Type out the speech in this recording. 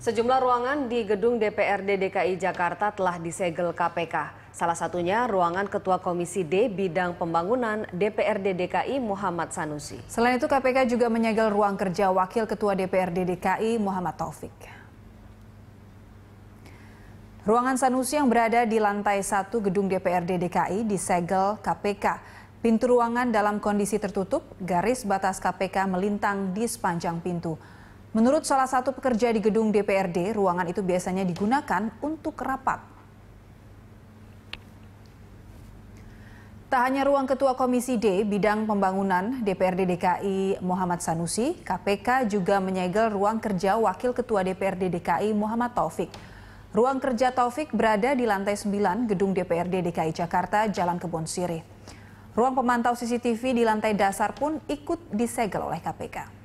Sejumlah ruangan di gedung DPRD DKI Jakarta telah disegel KPK. Salah satunya ruangan Ketua Komisi D Bidang Pembangunan DPRD DKI Muhammad Sanusi. Selain itu KPK juga menyegel ruang kerja Wakil Ketua DPRD DKI Muhammad Taufik. Ruangan Sanusi yang berada di lantai satu gedung DPRD DKI disegel KPK. Pintu ruangan dalam kondisi tertutup, garis batas KPK melintang di sepanjang pintu. Menurut salah satu pekerja di gedung DPRD, ruangan itu biasanya digunakan untuk rapat. Tak hanya ruang Ketua Komisi D bidang pembangunan DPRD DKI Muhammad Sanusi, KPK juga menyegel ruang kerja Wakil Ketua DPRD DKI Muhammad Taufik. Ruang kerja Taufik berada di lantai 9 gedung DPRD DKI Jakarta, Jalan Kebon Sirih. Ruang pemantau CCTV di lantai dasar pun ikut disegel oleh KPK.